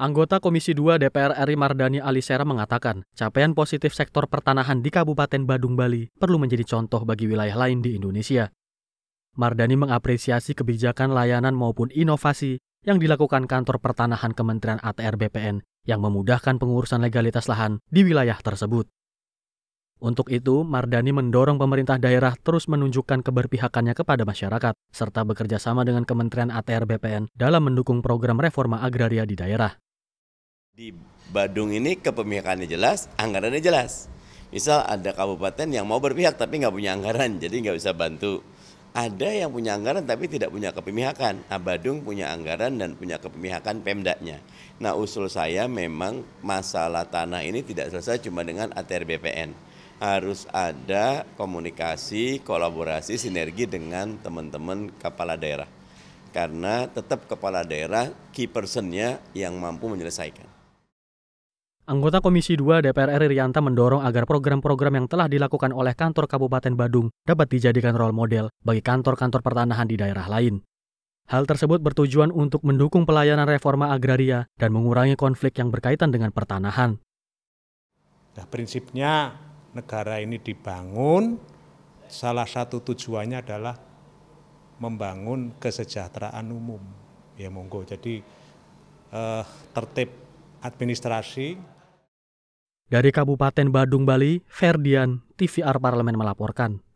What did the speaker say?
Anggota Komisi 2 DPR RI Mardani Alisera mengatakan, capaian positif sektor pertanahan di Kabupaten Badung, Bali perlu menjadi contoh bagi wilayah lain di Indonesia. Mardani mengapresiasi kebijakan layanan maupun inovasi yang dilakukan kantor pertanahan Kementerian ATR BPN yang memudahkan pengurusan legalitas lahan di wilayah tersebut. Untuk itu, Mardani mendorong pemerintah daerah terus menunjukkan keberpihakannya kepada masyarakat, serta bekerja sama dengan Kementerian ATR BPN dalam mendukung program reforma agraria di daerah. Di Badung ini kepemihakannya jelas, anggarannya jelas. Misal ada kabupaten yang mau berpihak tapi nggak punya anggaran, jadi nggak bisa bantu. Ada yang punya anggaran tapi tidak punya kepemihakan. Nah, Badung punya anggaran dan punya kepemihakan Pemdanya. Nah usul saya memang masalah tanah ini tidak selesai cuma dengan ATR BPN harus ada komunikasi, kolaborasi, sinergi dengan teman-teman kepala daerah. Karena tetap kepala daerah key personnya yang mampu menyelesaikan. Anggota Komisi 2 DPR RI Rianta mendorong agar program-program yang telah dilakukan oleh kantor Kabupaten Badung dapat dijadikan role model bagi kantor-kantor pertanahan di daerah lain. Hal tersebut bertujuan untuk mendukung pelayanan reforma agraria dan mengurangi konflik yang berkaitan dengan pertanahan. Nah, prinsipnya negara ini dibangun salah satu tujuannya adalah membangun kesejahteraan umum ya monggo jadi eh, tertib administrasi dari Kabupaten Badung Bali Ferdian TVR Parlemen melaporkan